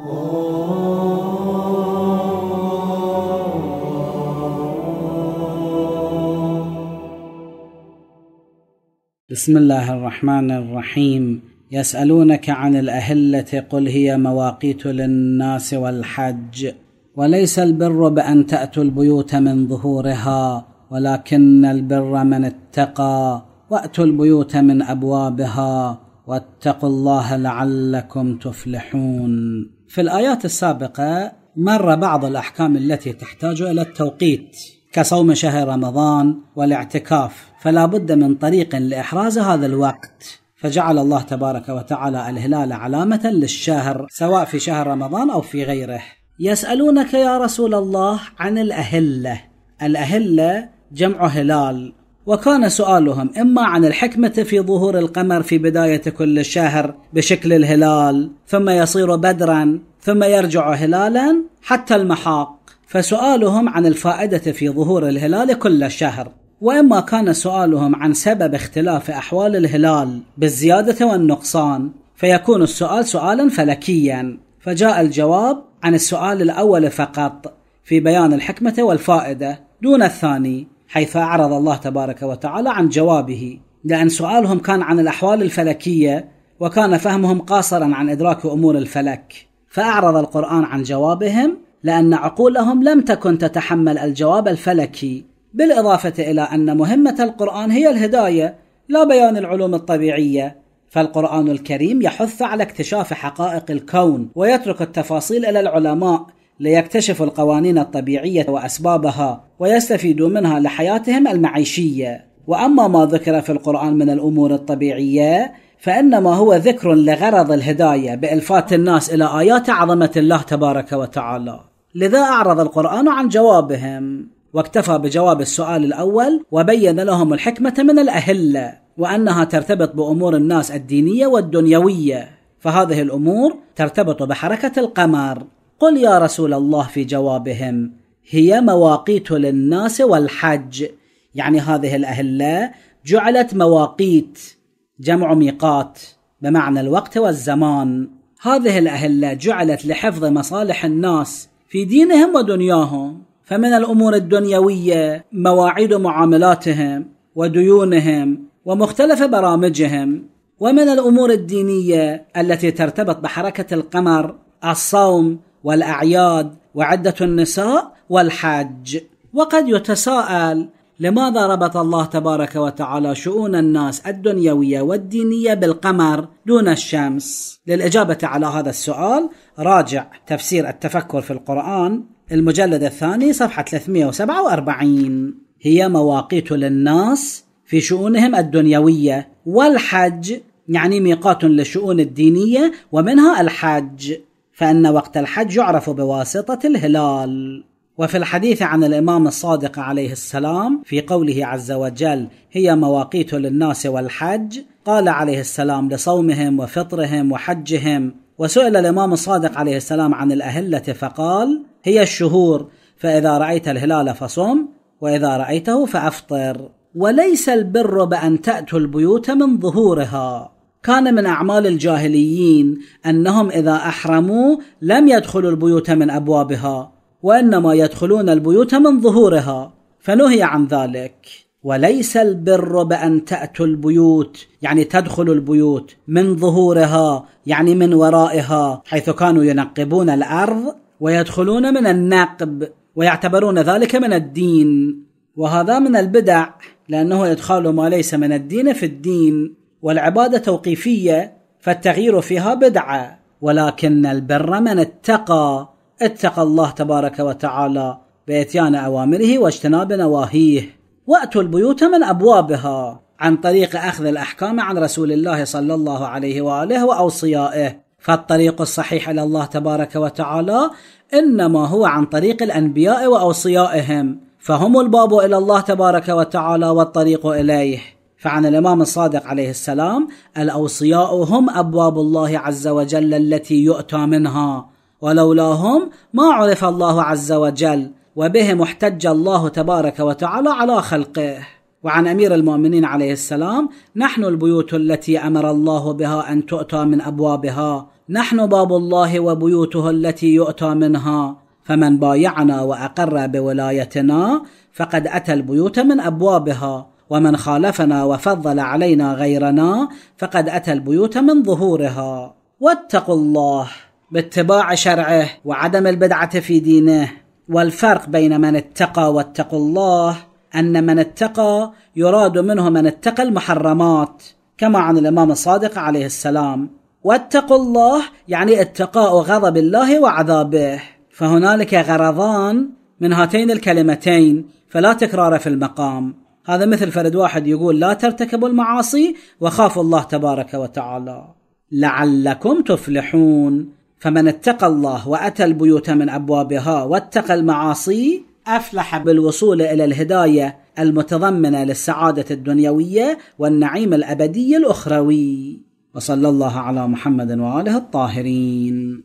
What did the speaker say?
بسم الله الرحمن الرحيم يسالونك عن الاهله قل هي مواقيت للناس والحج وليس البر بان تاتوا البيوت من ظهورها ولكن البر من اتقى واتوا البيوت من ابوابها واتقوا الله لعلكم تفلحون في الآيات السابقة مر بعض الأحكام التي تحتاج إلى التوقيت كصوم شهر رمضان والاعتكاف فلا بد من طريق لإحراز هذا الوقت فجعل الله تبارك وتعالى الهلال علامة للشهر سواء في شهر رمضان أو في غيره يسألونك يا رسول الله عن الأهلة الأهلة جمع هلال وكان سؤالهم إما عن الحكمة في ظهور القمر في بداية كل شهر بشكل الهلال ثم يصير بدرا ثم يرجع هلالا حتى المحاق فسؤالهم عن الفائدة في ظهور الهلال كل شهر واما كان سؤالهم عن سبب اختلاف احوال الهلال بالزياده والنقصان فيكون السؤال سؤالا فلكيا فجاء الجواب عن السؤال الاول فقط في بيان الحكمه والفائده دون الثاني حيث أعرض الله تبارك وتعالى عن جوابه لأن سؤالهم كان عن الأحوال الفلكية وكان فهمهم قاصرا عن إدراك أمور الفلك فأعرض القرآن عن جوابهم لأن عقولهم لم تكن تتحمل الجواب الفلكي بالإضافة إلى أن مهمة القرآن هي الهداية لا بيان العلوم الطبيعية فالقرآن الكريم يحث على اكتشاف حقائق الكون ويترك التفاصيل إلى العلماء ليكتشفوا القوانين الطبيعية وأسبابها ويستفيدوا منها لحياتهم المعيشية وأما ما ذكر في القرآن من الأمور الطبيعية فإنما هو ذكر لغرض الهداية بإلفات الناس إلى آيات عظمة الله تبارك وتعالى لذا أعرض القرآن عن جوابهم واكتفى بجواب السؤال الأول وبين لهم الحكمة من الأهلة وأنها ترتبط بأمور الناس الدينية والدنيوية فهذه الأمور ترتبط بحركة القمر قل يا رسول الله في جوابهم هي مواقيت للناس والحج يعني هذه الأهلة جعلت مواقيت جمع ميقات بمعنى الوقت والزمان هذه الأهلة جعلت لحفظ مصالح الناس في دينهم ودنياهم فمن الأمور الدنيوية مواعيد معاملاتهم وديونهم ومختلف برامجهم ومن الأمور الدينية التي ترتبط بحركة القمر الصوم والاعياد وعده النساء والحج وقد يتساءل لماذا ربط الله تبارك وتعالى شؤون الناس الدنيويه والدينيه بالقمر دون الشمس؟ للاجابه على هذا السؤال راجع تفسير التفكر في القران المجلد الثاني صفحه 347 هي مواقيت للناس في شؤونهم الدنيويه والحج يعني ميقات للشؤون الدينيه ومنها الحج فإن وقت الحج يعرف بواسطة الهلال وفي الحديث عن الإمام الصادق عليه السلام في قوله عز وجل هي مواقيت للناس والحج قال عليه السلام لصومهم وفطرهم وحجهم وسئل الإمام الصادق عليه السلام عن الأهلة فقال هي الشهور فإذا رأيت الهلال فصم وإذا رأيته فأفطر وليس البر بأن تأتوا البيوت من ظهورها كان من اعمال الجاهليين انهم اذا احرموا لم يدخلوا البيوت من ابوابها وانما يدخلون البيوت من ظهورها فنهي عن ذلك وليس البر بان تاتوا البيوت يعني تدخلوا البيوت من ظهورها يعني من ورائها حيث كانوا ينقبون الارض ويدخلون من النقب ويعتبرون ذلك من الدين وهذا من البدع لانه ادخال ما ليس من الدين في الدين والعبادة توقيفية فالتغيير فيها بدعة ولكن البر من اتقى اتقى الله تبارك وتعالى بإتيان أوامره واجتناب نواهيه وأتوا البيوت من أبوابها عن طريق أخذ الأحكام عن رسول الله صلى الله عليه وآله وأوصيائه فالطريق الصحيح إلى الله تبارك وتعالى إنما هو عن طريق الأنبياء وأوصيائهم فهم الباب إلى الله تبارك وتعالى والطريق إليه فعن الامام الصادق عليه السلام الاوصياء هم ابواب الله عز وجل التي يؤتى منها ولولاهم ما عرف الله عز وجل وبهم احتج الله تبارك وتعالى على خلقه وعن امير المؤمنين عليه السلام نحن البيوت التي امر الله بها ان تؤتى من ابوابها نحن باب الله وبيوته التي يؤتى منها فمن بايعنا واقر بولايتنا فقد اتى البيوت من ابوابها ومن خالفنا وفضل علينا غيرنا فقد أتى البيوت من ظهورها واتقوا الله باتباع شرعه وعدم البدعة في دينه والفرق بين من اتقى واتقوا الله أن من اتقى يراد منه من اتقى المحرمات كما عن الإمام الصادق عليه السلام واتقوا الله يعني اتقاء غضب الله وعذابه فهنالك غرضان من هاتين الكلمتين فلا تكرار في المقام هذا مثل فرد واحد يقول لا ترتكبوا المعاصي وخافوا الله تبارك وتعالى لعلكم تفلحون فمن اتقى الله واتى البيوت من ابوابها واتقى المعاصي افلح بالوصول الى الهدايه المتضمنه للسعاده الدنيويه والنعيم الابدي الاخروي وصلى الله على محمد واله الطاهرين